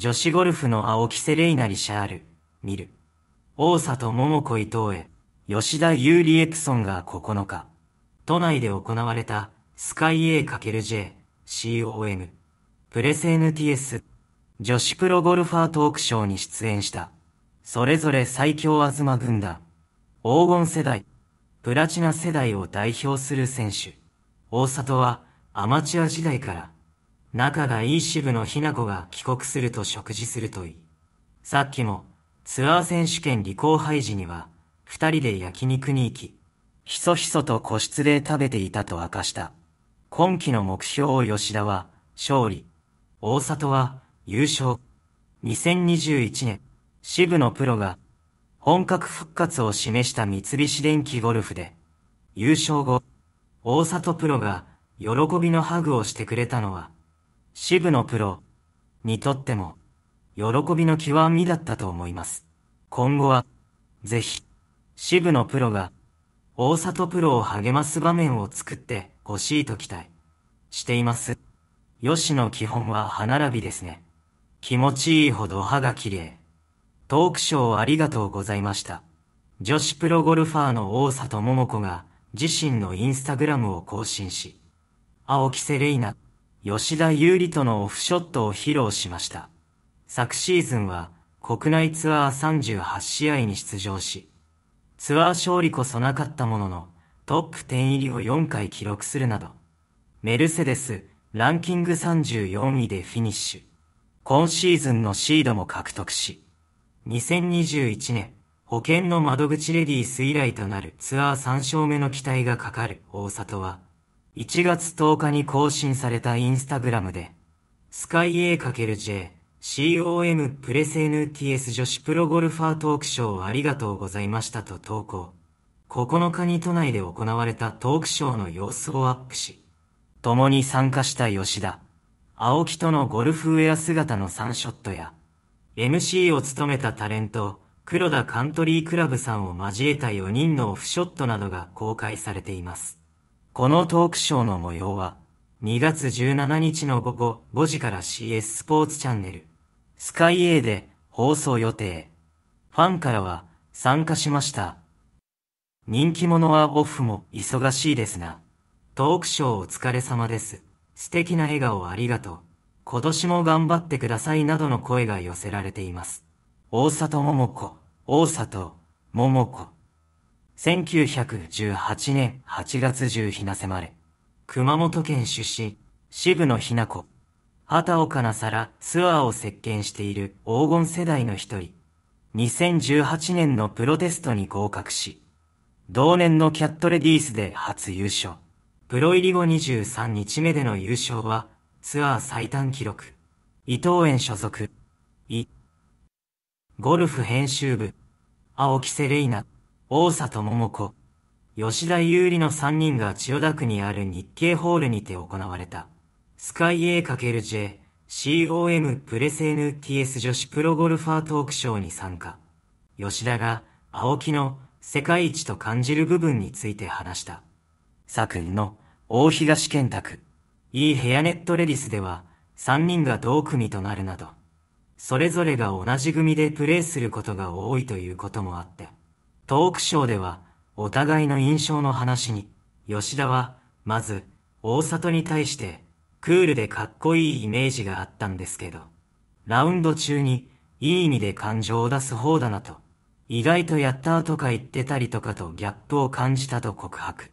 女子ゴルフの青木瀬レイナリシャール、見る。大里桃子伊藤へ、吉田優里エプソンが9日、都内で行われた、スカイ A×J、COM、プレス NTS、女子プロゴルファートークショーに出演した、それぞれ最強アズマ軍団、黄金世代、プラチナ世代を代表する選手、大里はアマチュア時代から、仲がいい支部のひな子が帰国すると食事するといい。さっきも、ツアー選手権履行廃時には、二人で焼肉に行き、ひそひそと個室で食べていたと明かした。今季の目標を吉田は、勝利。大里は、優勝。2021年、支部のプロが、本格復活を示した三菱電機ゴルフで、優勝後、大里プロが、喜びのハグをしてくれたのは、渋野プロにとっても、喜びの極みだったと思います。今後は、ぜひ、渋野プロが、大里プロを励ます場面を作ってほしいと期待しています。吉野基本は歯並びですね。気持ちいいほど歯が綺麗。トークショーありがとうございました。女子プロゴルファーの大里桃子が自身のインスタグラムを更新し、青木瀬レ奈。吉田優里とのオフショットを披露しました。昨シーズンは国内ツアー38試合に出場し、ツアー勝利こそなかったものの、トップ10入りを4回記録するなど、メルセデスランキング34位でフィニッシュ。今シーズンのシードも獲得し、2021年、保険の窓口レディース以来となるツアー3勝目の期待がかかる大里は、1月10日に更新されたインスタグラムで、スカイ A×J、COM プレス NTS 女子プロゴルファートークショーありがとうございましたと投稿。9日に都内で行われたトークショーの様子をアップし、共に参加した吉田、青木とのゴルフウェア姿の3ショットや、MC を務めたタレント、黒田カントリークラブさんを交えた4人のオフショットなどが公開されています。このトークショーの模様は、2月17日の午後5時から CS スポーツチャンネル、スカイ A で放送予定。ファンからは、参加しました。人気者はオフも忙しいですが、トークショーお疲れ様です。素敵な笑顔ありがとう。今年も頑張ってくださいなどの声が寄せられています。大里桃子、大里、桃子。1918年8月10日な生まれ。熊本県出身、渋野日な子。畑岡奈さらツアーを席巻している黄金世代の一人。2018年のプロテストに合格し、同年のキャットレディースで初優勝。プロ入り後23日目での優勝は、ツアー最短記録。伊藤園所属。い。ゴルフ編集部。青木瀬玲奈。大里桃子、吉田優里の3人が千代田区にある日経ホールにて行われた、スカイ A×J、COM プレセ NTS 女子プロゴルファートークショーに参加。吉田が、青木の世界一と感じる部分について話した。昨年の大東健拓。いいヘアネットレディスでは、3人が同組となるなど、それぞれが同じ組でプレーすることが多いということもあって、トークショーでは、お互いの印象の話に、吉田は、まず、大里に対して、クールでかっこいいイメージがあったんですけど、ラウンド中に、いい意味で感情を出す方だなと、意外とやったとか言ってたりとかとギャップを感じたと告白。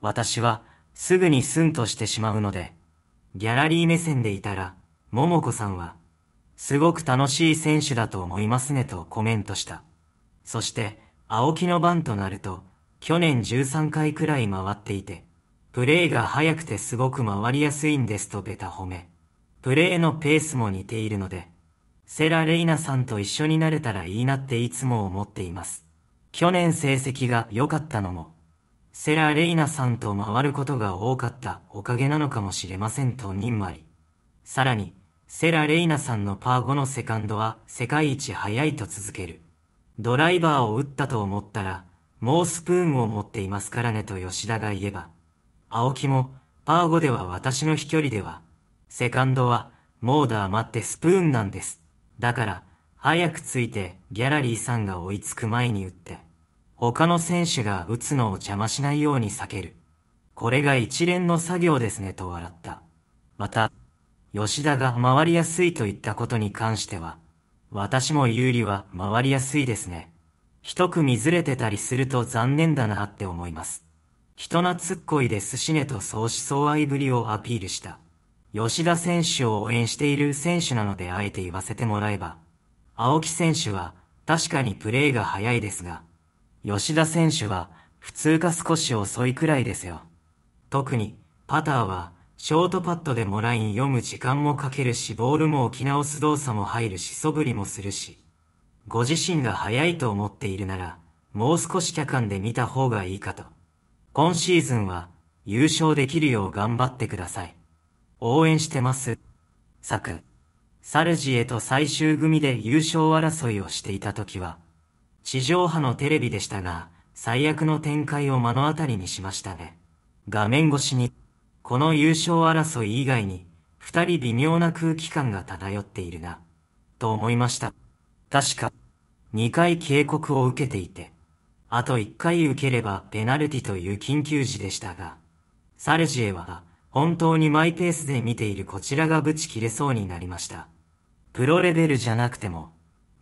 私は、すぐにスンとしてしまうので、ギャラリー目線でいたら、桃子さんは、すごく楽しい選手だと思いますねとコメントした。そして、青木の番となると、去年13回くらい回っていて、プレイが速くてすごく回りやすいんですとベタ褒め。プレーのペースも似ているので、セラ・レイナさんと一緒になれたらいいなっていつも思っています。去年成績が良かったのも、セラ・レイナさんと回ることが多かったおかげなのかもしれませんとにんまり。さらに、セラ・レイナさんのパー5のセカンドは世界一速いと続ける。ドライバーを打ったと思ったら、もうスプーンを持っていますからねと吉田が言えば、青木も、パー5では私の飛距離では、セカンドは、もうだってスプーンなんです。だから、早くついてギャラリーさんが追いつく前に打って、他の選手が打つのを邪魔しないように避ける。これが一連の作業ですねと笑った。また、吉田が回りやすいと言ったことに関しては、私も有利は回りやすいですね。一組ずれてたりすると残念だなって思います。人懐っこいで寿司ねと相思相愛ぶりをアピールした。吉田選手を応援している選手なのであえて言わせてもらえば。青木選手は確かにプレーが早いですが、吉田選手は普通か少し遅いくらいですよ。特にパターはショートパットでもライン読む時間もかけるし、ボールも置き直す動作も入るし、素振りもするし、ご自身が早いと思っているなら、もう少し客観で見た方がいいかと。今シーズンは、優勝できるよう頑張ってください。応援してます。作。サルジエと最終組で優勝争いをしていた時は、地上波のテレビでしたが、最悪の展開を目の当たりにしましたね。画面越しに。この優勝争い以外に、二人微妙な空気感が漂っているな、と思いました。確か、二回警告を受けていて、あと一回受ければペナルティという緊急時でしたが、サレジエは、本当にマイペースで見ているこちらがブチ切れそうになりました。プロレベルじゃなくても、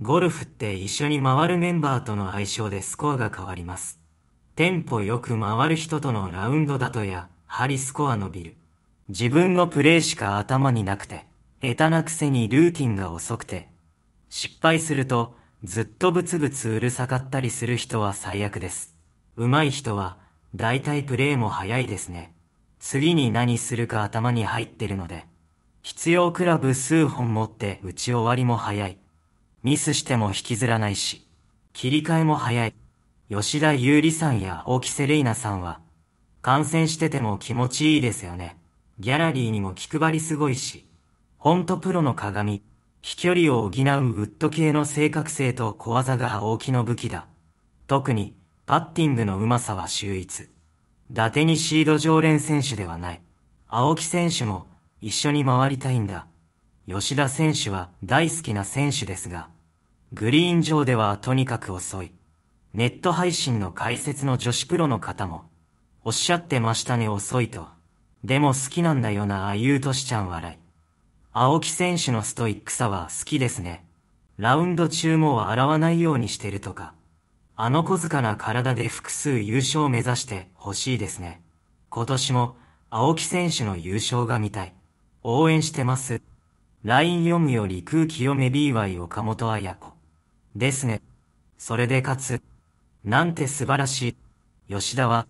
ゴルフって一緒に回るメンバーとの相性でスコアが変わります。テンポよく回る人とのラウンドだとや、ハリスコアのビル。自分のプレイしか頭になくて、下手なくせにルーティンが遅くて、失敗すると、ずっとブツブツうるさかったりする人は最悪です。上手い人は、大体プレイも早いですね。次に何するか頭に入ってるので、必要クラブ数本持って打ち終わりも早い。ミスしても引きずらないし、切り替えも早い。吉田優里さんや大木セレイナさんは、観戦してても気持ちいいですよね。ギャラリーにも気配りすごいし。ほんとプロの鏡。飛距離を補うウッド系の正確性と小技が大きの武器だ。特に、パッティングの上手さは秀逸。伊達にシード常連選手ではない。青木選手も、一緒に回りたいんだ。吉田選手は大好きな選手ですが、グリーン上ではとにかく遅い。ネット配信の解説の女子プロの方も、おっしゃってましたね遅いと。でも好きなんだよなあゆうとしちゃん笑い。青木選手のストイックさは好きですね。ラウンド中も洗わないようにしてるとか。あの小塚な体で複数優勝を目指してほしいですね。今年も青木選手の優勝が見たい。応援してます。ライン読むより空気読め BY 岡本綾子。ですね。それで勝つ。なんて素晴らしい。吉田は、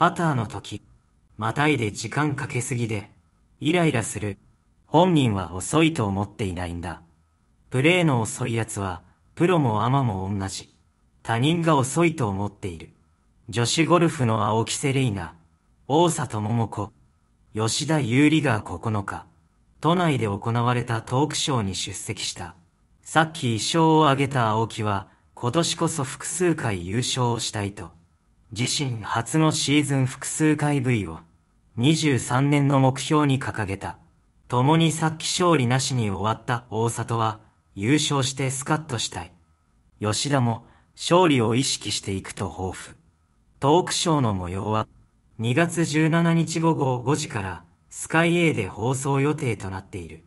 バターの時、またいで時間かけすぎで、イライラする。本人は遅いと思っていないんだ。プレーの遅い奴は、プロもアマも同じ。他人が遅いと思っている。女子ゴルフの青木セレイナ、大里桃子、吉田優里が9日、都内で行われたトークショーに出席した。さっき衣装を上げた青木は、今年こそ複数回優勝をしたいと。自身初のシーズン複数回部位を、23年の目標に掲げた。共にさっき勝利なしに終わった大里は、優勝してスカッとしたい。吉田も、勝利を意識していくと抱負。トークショーの模様は、2月17日午後5時から、スカイ A で放送予定となっている。